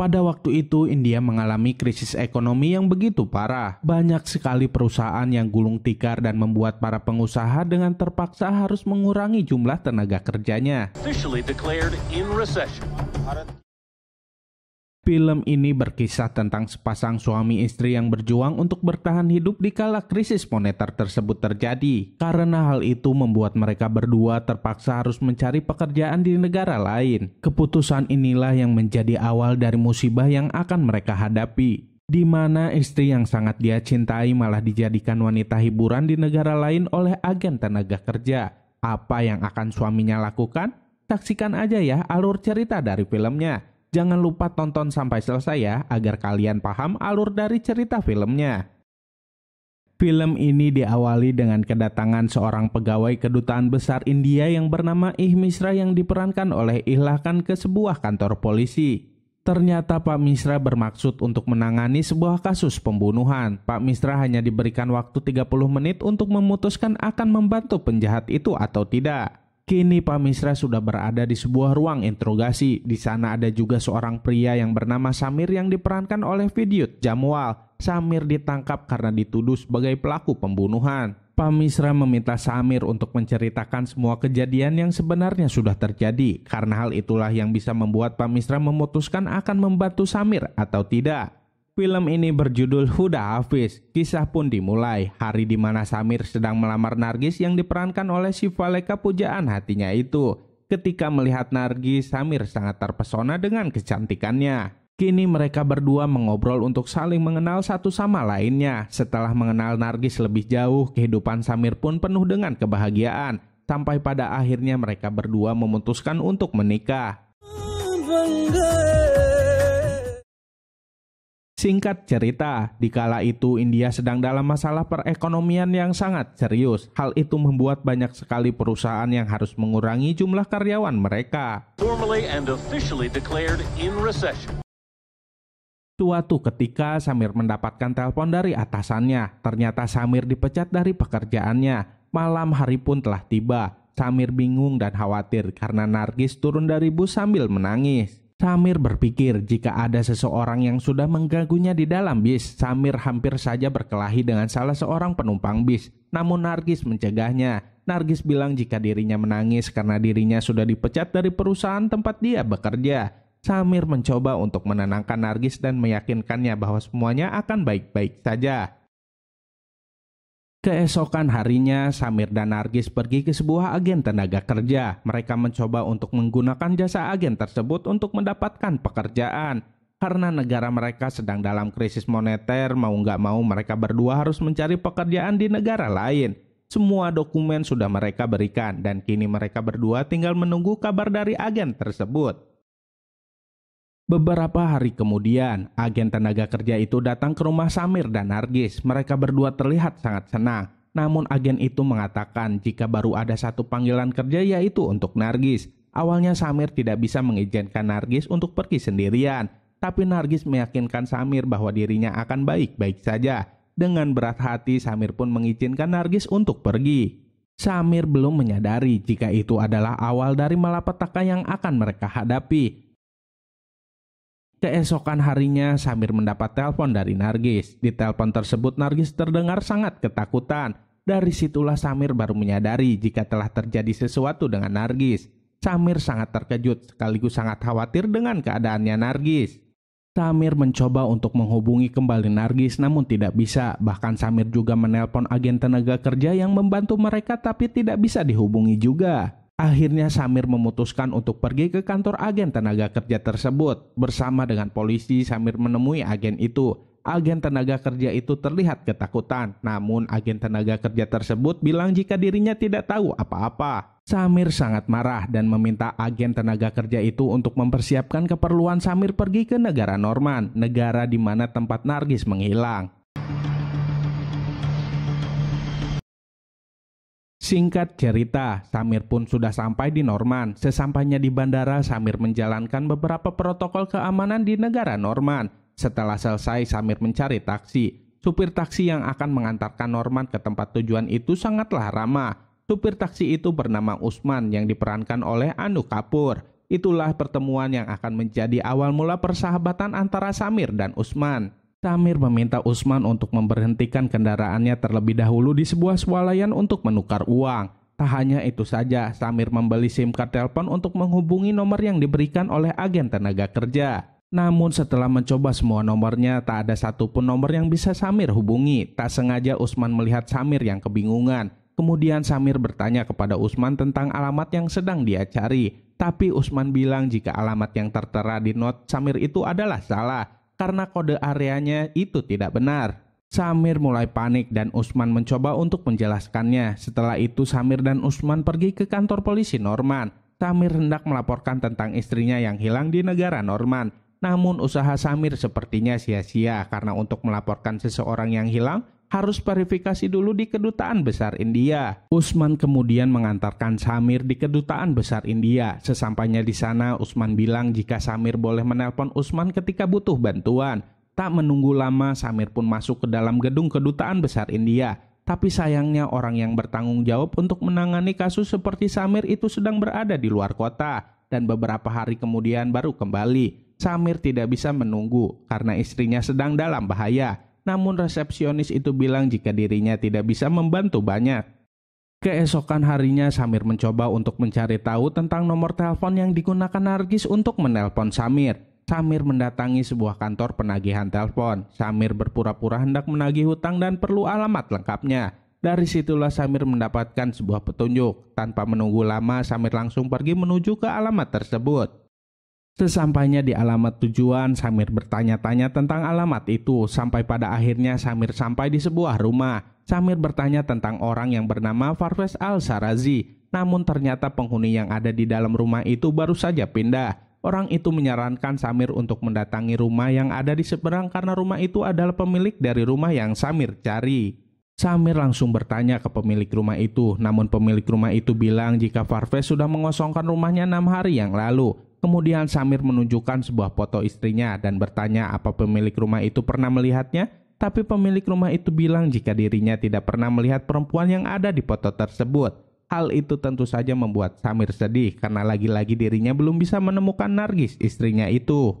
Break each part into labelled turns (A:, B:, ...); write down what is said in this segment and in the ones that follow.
A: Pada waktu itu, India mengalami krisis ekonomi yang begitu parah. Banyak sekali perusahaan yang gulung tikar dan membuat para pengusaha dengan terpaksa harus mengurangi jumlah tenaga kerjanya. Film ini berkisah tentang sepasang suami istri yang berjuang untuk bertahan hidup di kala krisis moneter tersebut terjadi. Karena hal itu membuat mereka berdua terpaksa harus mencari pekerjaan di negara lain. Keputusan inilah yang menjadi awal dari musibah yang akan mereka hadapi di mana istri yang sangat dia cintai malah dijadikan wanita hiburan di negara lain oleh agen tenaga kerja. Apa yang akan suaminya lakukan? Saksikan aja ya alur cerita dari filmnya jangan lupa tonton sampai selesai ya agar kalian paham alur dari cerita filmnya. Film ini diawali dengan kedatangan seorang pegawai kedutaan besar India yang bernama Ih Misra yang diperankan oleh Ihlakan ke sebuah kantor polisi. Ternyata Pak Misra bermaksud untuk menangani sebuah kasus pembunuhan. Pak Misra hanya diberikan waktu 30 menit untuk memutuskan akan membantu penjahat itu atau tidak. Kini Pak Misra sudah berada di sebuah ruang interogasi. Di sana ada juga seorang pria yang bernama Samir yang diperankan oleh video Jamwal. Samir ditangkap karena dituduh sebagai pelaku pembunuhan. Pak Misra meminta Samir untuk menceritakan semua kejadian yang sebenarnya sudah terjadi. Karena hal itulah yang bisa membuat Pak Misra memutuskan akan membantu Samir atau tidak. Film ini berjudul Huda Hafiz. Kisah pun dimulai, hari di mana Samir sedang melamar Nargis yang diperankan oleh Syifa Leka pujaan hatinya itu. Ketika melihat Nargis, Samir sangat terpesona dengan kecantikannya. Kini mereka berdua mengobrol untuk saling mengenal satu sama lainnya. Setelah mengenal Nargis lebih jauh, kehidupan Samir pun penuh dengan kebahagiaan. Sampai pada akhirnya mereka berdua memutuskan untuk menikah. Singkat cerita, di kala itu India sedang dalam masalah perekonomian yang sangat serius. Hal itu membuat banyak sekali perusahaan yang harus mengurangi jumlah karyawan mereka. Suatu ketika Samir mendapatkan telepon dari atasannya. Ternyata Samir dipecat dari pekerjaannya. Malam hari pun telah tiba. Samir bingung dan khawatir karena Nargis turun dari bus sambil menangis. Samir berpikir jika ada seseorang yang sudah mengganggunya di dalam bis. Samir hampir saja berkelahi dengan salah seorang penumpang bis. Namun Nargis mencegahnya. Nargis bilang jika dirinya menangis karena dirinya sudah dipecat dari perusahaan tempat dia bekerja. Samir mencoba untuk menenangkan Nargis dan meyakinkannya bahwa semuanya akan baik-baik saja. Keesokan harinya, Samir dan Nargis pergi ke sebuah agen tenaga kerja. Mereka mencoba untuk menggunakan jasa agen tersebut untuk mendapatkan pekerjaan. Karena negara mereka sedang dalam krisis moneter, mau nggak mau mereka berdua harus mencari pekerjaan di negara lain. Semua dokumen sudah mereka berikan dan kini mereka berdua tinggal menunggu kabar dari agen tersebut. Beberapa hari kemudian, agen tenaga kerja itu datang ke rumah Samir dan Nargis. Mereka berdua terlihat sangat senang. Namun agen itu mengatakan jika baru ada satu panggilan kerja yaitu untuk Nargis. Awalnya Samir tidak bisa mengizinkan Nargis untuk pergi sendirian. Tapi Nargis meyakinkan Samir bahwa dirinya akan baik-baik saja. Dengan berat hati Samir pun mengizinkan Nargis untuk pergi. Samir belum menyadari jika itu adalah awal dari malapetaka yang akan mereka hadapi Keesokan harinya, Samir mendapat telepon dari Nargis. Di telepon tersebut, Nargis terdengar sangat ketakutan. Dari situlah Samir baru menyadari jika telah terjadi sesuatu dengan Nargis. Samir sangat terkejut sekaligus sangat khawatir dengan keadaannya Nargis. Samir mencoba untuk menghubungi kembali Nargis namun tidak bisa. Bahkan Samir juga menelpon agen tenaga kerja yang membantu mereka tapi tidak bisa dihubungi juga. Akhirnya Samir memutuskan untuk pergi ke kantor agen tenaga kerja tersebut. Bersama dengan polisi, Samir menemui agen itu. Agen tenaga kerja itu terlihat ketakutan, namun agen tenaga kerja tersebut bilang jika dirinya tidak tahu apa-apa. Samir sangat marah dan meminta agen tenaga kerja itu untuk mempersiapkan keperluan Samir pergi ke negara Norman, negara di mana tempat Nargis menghilang. Singkat cerita, Samir pun sudah sampai di Norman. Sesampainya di bandara, Samir menjalankan beberapa protokol keamanan di negara Norman. Setelah selesai, Samir mencari taksi. Supir taksi yang akan mengantarkan Norman ke tempat tujuan itu sangatlah ramah. Supir taksi itu bernama Usman yang diperankan oleh Anu Kapur. Itulah pertemuan yang akan menjadi awal mula persahabatan antara Samir dan Usman. Tamir meminta Usman untuk memberhentikan kendaraannya terlebih dahulu di sebuah swalayan untuk menukar uang. Tak hanya itu saja, Samir membeli SIM card telepon untuk menghubungi nomor yang diberikan oleh agen tenaga kerja. Namun setelah mencoba semua nomornya, tak ada satupun nomor yang bisa Samir hubungi. Tak sengaja Usman melihat Samir yang kebingungan. Kemudian Samir bertanya kepada Usman tentang alamat yang sedang dia cari. Tapi Usman bilang jika alamat yang tertera di note Samir itu adalah salah karena kode areanya itu tidak benar. Samir mulai panik dan Usman mencoba untuk menjelaskannya. Setelah itu Samir dan Usman pergi ke kantor polisi Norman. Samir hendak melaporkan tentang istrinya yang hilang di negara Norman. Namun usaha Samir sepertinya sia-sia karena untuk melaporkan seseorang yang hilang harus verifikasi dulu di kedutaan besar India. Usman kemudian mengantarkan Samir di kedutaan besar India. Sesampainya di sana, Usman bilang jika Samir boleh menelpon Usman ketika butuh bantuan. Tak menunggu lama, Samir pun masuk ke dalam gedung kedutaan besar India. Tapi sayangnya orang yang bertanggung jawab untuk menangani kasus seperti Samir itu sedang berada di luar kota dan beberapa hari kemudian baru kembali. Samir tidak bisa menunggu karena istrinya sedang dalam bahaya namun resepsionis itu bilang jika dirinya tidak bisa membantu banyak. Keesokan harinya Samir mencoba untuk mencari tahu tentang nomor telepon yang digunakan Nargis untuk menelpon Samir. Samir mendatangi sebuah kantor penagihan telepon. Samir berpura-pura hendak menagih hutang dan perlu alamat lengkapnya. Dari situlah Samir mendapatkan sebuah petunjuk. Tanpa menunggu lama, Samir langsung pergi menuju ke alamat tersebut. Sesampainya di alamat tujuan, Samir bertanya-tanya tentang alamat itu sampai pada akhirnya Samir sampai di sebuah rumah. Samir bertanya tentang orang yang bernama Farves Al-Sarazi, namun ternyata penghuni yang ada di dalam rumah itu baru saja pindah. Orang itu menyarankan Samir untuk mendatangi rumah yang ada di seberang karena rumah itu adalah pemilik dari rumah yang Samir cari. Samir langsung bertanya ke pemilik rumah itu, namun pemilik rumah itu bilang jika Farves sudah mengosongkan rumahnya enam hari yang lalu. Kemudian Samir menunjukkan sebuah foto istrinya dan bertanya apa pemilik rumah itu pernah melihatnya, tapi pemilik rumah itu bilang jika dirinya tidak pernah melihat perempuan yang ada di foto tersebut. Hal itu tentu saja membuat Samir sedih karena lagi-lagi dirinya belum bisa menemukan Nargis, istrinya itu.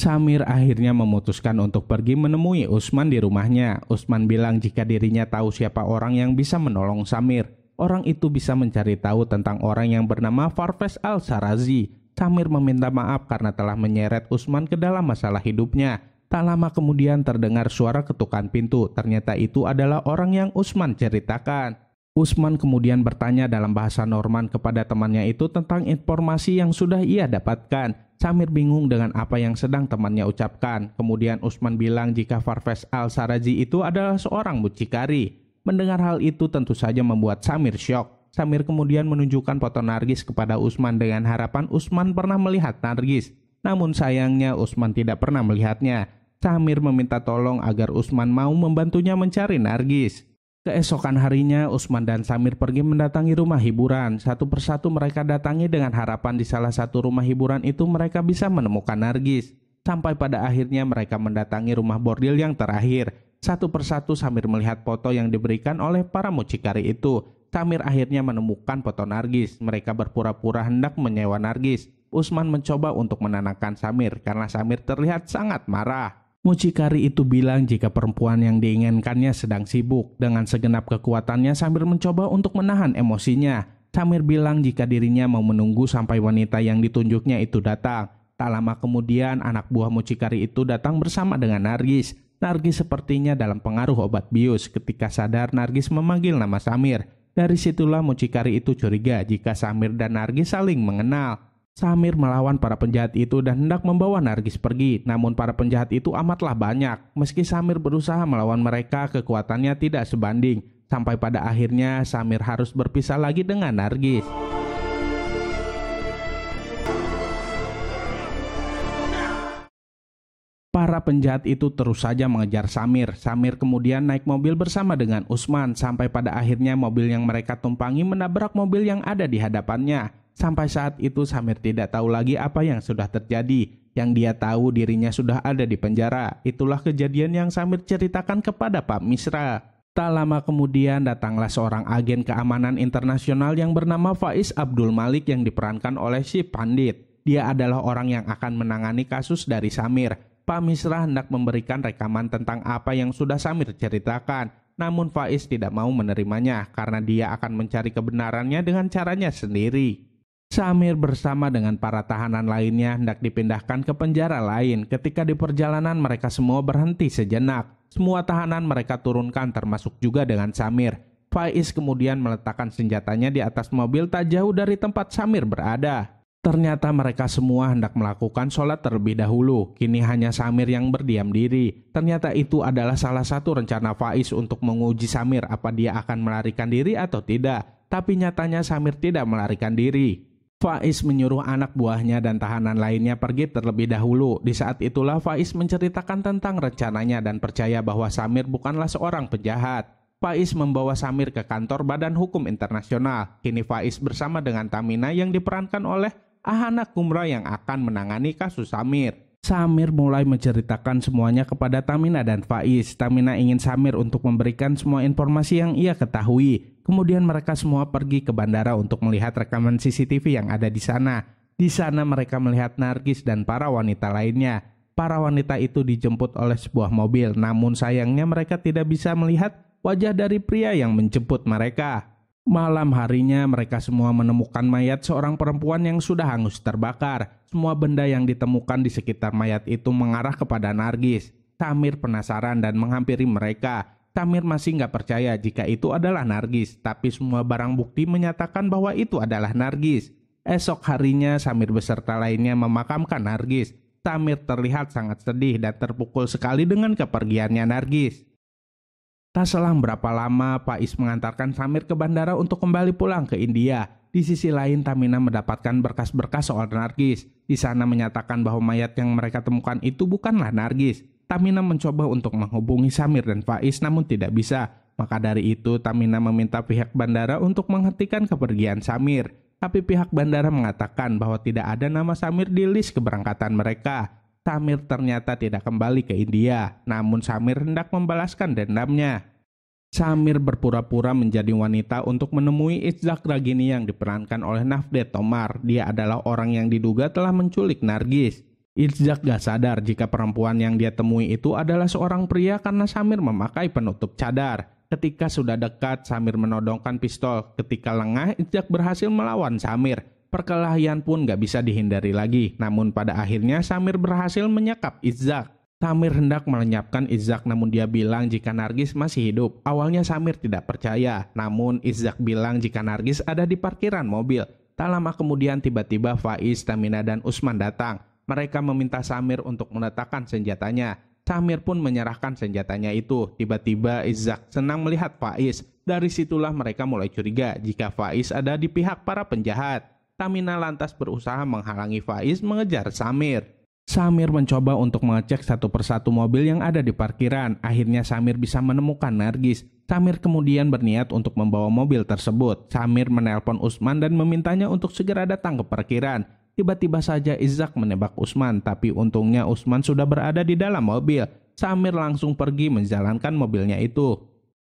A: Samir akhirnya memutuskan untuk pergi menemui Usman di rumahnya. Usman bilang jika dirinya tahu siapa orang yang bisa menolong Samir orang itu bisa mencari tahu tentang orang yang bernama Farfes Al-Sarazi. Samir meminta maaf karena telah menyeret Usman ke dalam masalah hidupnya. Tak lama kemudian terdengar suara ketukan pintu. Ternyata itu adalah orang yang Usman ceritakan. Usman kemudian bertanya dalam bahasa Norman kepada temannya itu tentang informasi yang sudah ia dapatkan. Samir bingung dengan apa yang sedang temannya ucapkan. Kemudian Usman bilang jika Farfes Al-Saraji itu adalah seorang mucikari. Mendengar hal itu tentu saja membuat Samir syok. Samir kemudian menunjukkan foto Nargis kepada Usman dengan harapan Usman pernah melihat Nargis. Namun sayangnya Usman tidak pernah melihatnya. Samir meminta tolong agar Usman mau membantunya mencari Nargis. Keesokan harinya, Usman dan Samir pergi mendatangi rumah hiburan. Satu persatu mereka datangi dengan harapan di salah satu rumah hiburan itu mereka bisa menemukan Nargis. Sampai pada akhirnya mereka mendatangi rumah bordil yang terakhir. Satu persatu Samir melihat foto yang diberikan oleh para mucikari itu. Samir akhirnya menemukan foto Nargis. Mereka berpura-pura hendak menyewa Nargis. Usman mencoba untuk menenangkan Samir karena Samir terlihat sangat marah. Mucikari itu bilang jika perempuan yang diinginkannya sedang sibuk. Dengan segenap kekuatannya Samir mencoba untuk menahan emosinya. Samir bilang jika dirinya mau menunggu sampai wanita yang ditunjuknya itu datang. Tak lama kemudian anak buah mucikari itu datang bersama dengan Nargis. Nargis sepertinya dalam pengaruh obat bius ketika sadar Nargis memanggil nama Samir. Dari situlah mucikari itu curiga jika Samir dan Nargis saling mengenal. Samir melawan para penjahat itu dan hendak membawa Nargis pergi, namun para penjahat itu amatlah banyak. Meski Samir berusaha melawan mereka, kekuatannya tidak sebanding. Sampai pada akhirnya Samir harus berpisah lagi dengan Nargis. Para penjahat itu terus saja mengejar Samir. Samir kemudian naik mobil bersama dengan Usman sampai pada akhirnya mobil yang mereka tumpangi menabrak mobil yang ada di hadapannya. Sampai saat itu Samir tidak tahu lagi apa yang sudah terjadi. Yang dia tahu dirinya sudah ada di penjara. Itulah kejadian yang Samir ceritakan kepada Pak Misra. Tak lama kemudian datanglah seorang agen keamanan internasional yang bernama Faiz Abdul Malik yang diperankan oleh si Pandit. Dia adalah orang yang akan menangani kasus dari Samir. Pak Misra hendak memberikan rekaman tentang apa yang sudah Samir ceritakan. Namun Faiz tidak mau menerimanya karena dia akan mencari kebenarannya dengan caranya sendiri. Samir bersama dengan para tahanan lainnya hendak dipindahkan ke penjara lain. Ketika di perjalanan mereka semua berhenti sejenak. Semua tahanan mereka turunkan termasuk juga dengan Samir. Faiz kemudian meletakkan senjatanya di atas mobil tak jauh dari tempat Samir berada. Ternyata mereka semua hendak melakukan sholat terlebih dahulu. Kini hanya Samir yang berdiam diri. Ternyata itu adalah salah satu rencana Faiz untuk menguji Samir apa dia akan melarikan diri atau tidak. Tapi nyatanya Samir tidak melarikan diri. Faiz menyuruh anak buahnya dan tahanan lainnya pergi terlebih dahulu. Di saat itulah Faiz menceritakan tentang rencananya dan percaya bahwa Samir bukanlah seorang penjahat. Faiz membawa Samir ke kantor Badan Hukum Internasional. Kini Faiz bersama dengan Tamina yang diperankan oleh Ahana Kumra yang akan menangani kasus Samir. Samir mulai menceritakan semuanya kepada Tamina dan Faiz. Tamina ingin Samir untuk memberikan semua informasi yang ia ketahui. Kemudian mereka semua pergi ke bandara untuk melihat rekaman CCTV yang ada di sana. Di sana mereka melihat Nargis dan para wanita lainnya. Para wanita itu dijemput oleh sebuah mobil, namun sayangnya mereka tidak bisa melihat wajah dari pria yang menjemput mereka. Malam harinya mereka semua menemukan mayat seorang perempuan yang sudah hangus terbakar. Semua benda yang ditemukan di sekitar mayat itu mengarah kepada Nargis. Tamir penasaran dan menghampiri mereka. Tamir masih nggak percaya jika itu adalah Nargis, tapi semua barang bukti menyatakan bahwa itu adalah Nargis. Esok harinya Samir beserta lainnya memakamkan Nargis. Tamir terlihat sangat sedih dan terpukul sekali dengan kepergiannya Nargis. Tak selang berapa lama, Pak Is mengantarkan Samir ke bandara untuk kembali pulang ke India. Di sisi lain, Tamina mendapatkan berkas-berkas soal Nargis. Di sana menyatakan bahwa mayat yang mereka temukan itu bukanlah Nargis. Tamina mencoba untuk menghubungi Samir dan Faiz namun tidak bisa. Maka dari itu, Tamina meminta pihak bandara untuk menghentikan kepergian Samir. Tapi pihak bandara mengatakan bahwa tidak ada nama Samir di list keberangkatan mereka. Samir ternyata tidak kembali ke India, namun Samir hendak membalaskan dendamnya. Samir berpura-pura menjadi wanita untuk menemui Izzak Ragini yang diperankan oleh Nafde Tomar. Dia adalah orang yang diduga telah menculik Nargis. Izzak gak sadar jika perempuan yang dia temui itu adalah seorang pria karena Samir memakai penutup cadar. Ketika sudah dekat, Samir menodongkan pistol. Ketika lengah, Izzak berhasil melawan Samir. Perkelahian pun gak bisa dihindari lagi. Namun pada akhirnya Samir berhasil menyekap Izzak. Samir hendak melenyapkan Izzak namun dia bilang jika Nargis masih hidup. Awalnya Samir tidak percaya, namun Izzak bilang jika Nargis ada di parkiran mobil. Tak lama kemudian tiba-tiba Faiz, Tamina dan Usman datang. Mereka meminta Samir untuk meletakkan senjatanya. Samir pun menyerahkan senjatanya itu. Tiba-tiba Izzak senang melihat Faiz. Dari situlah mereka mulai curiga jika Faiz ada di pihak para penjahat. Tamina lantas berusaha menghalangi Faiz mengejar Samir. Samir mencoba untuk mengecek satu persatu mobil yang ada di parkiran. Akhirnya Samir bisa menemukan Nargis. Samir kemudian berniat untuk membawa mobil tersebut. Samir menelpon Usman dan memintanya untuk segera datang ke parkiran. Tiba-tiba saja Izak menembak Usman, tapi untungnya Usman sudah berada di dalam mobil. Samir langsung pergi menjalankan mobilnya itu.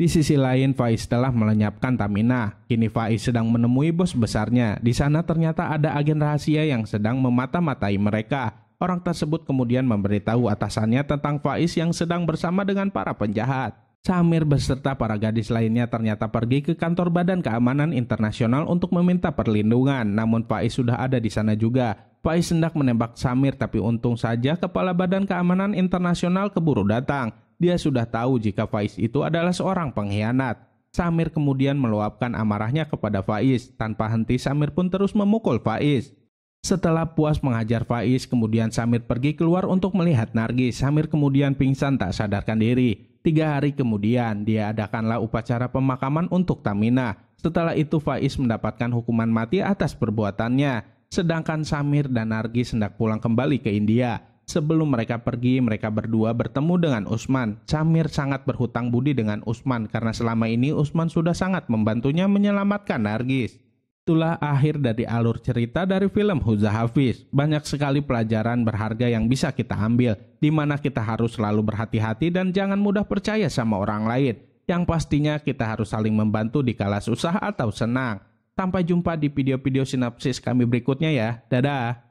A: Di sisi lain, Faiz telah melenyapkan Tamina. Kini Faiz sedang menemui bos besarnya. Di sana ternyata ada agen rahasia yang sedang memata-matai mereka. Orang tersebut kemudian memberitahu atasannya tentang Faiz yang sedang bersama dengan para penjahat. Samir beserta para gadis lainnya ternyata pergi ke kantor Badan Keamanan Internasional untuk meminta perlindungan. Namun Faiz sudah ada di sana juga. Faiz hendak menembak Samir tapi untung saja Kepala Badan Keamanan Internasional keburu datang dia sudah tahu jika Faiz itu adalah seorang pengkhianat. Samir kemudian meluapkan amarahnya kepada Faiz. Tanpa henti Samir pun terus memukul Faiz. Setelah puas menghajar Faiz, kemudian Samir pergi keluar untuk melihat Nargis. Samir kemudian pingsan tak sadarkan diri. Tiga hari kemudian, dia adakanlah upacara pemakaman untuk Tamina. Setelah itu Faiz mendapatkan hukuman mati atas perbuatannya. Sedangkan Samir dan Nargis hendak pulang kembali ke India. Sebelum mereka pergi, mereka berdua bertemu dengan Usman. Camir sangat berhutang budi dengan Usman karena selama ini Usman sudah sangat membantunya menyelamatkan Nargis. Itulah akhir dari alur cerita dari film Huza Hafiz. Banyak sekali pelajaran berharga yang bisa kita ambil, di mana kita harus selalu berhati-hati dan jangan mudah percaya sama orang lain. Yang pastinya kita harus saling membantu di kala susah atau senang. Sampai jumpa di video-video sinopsis kami berikutnya ya. Dadah!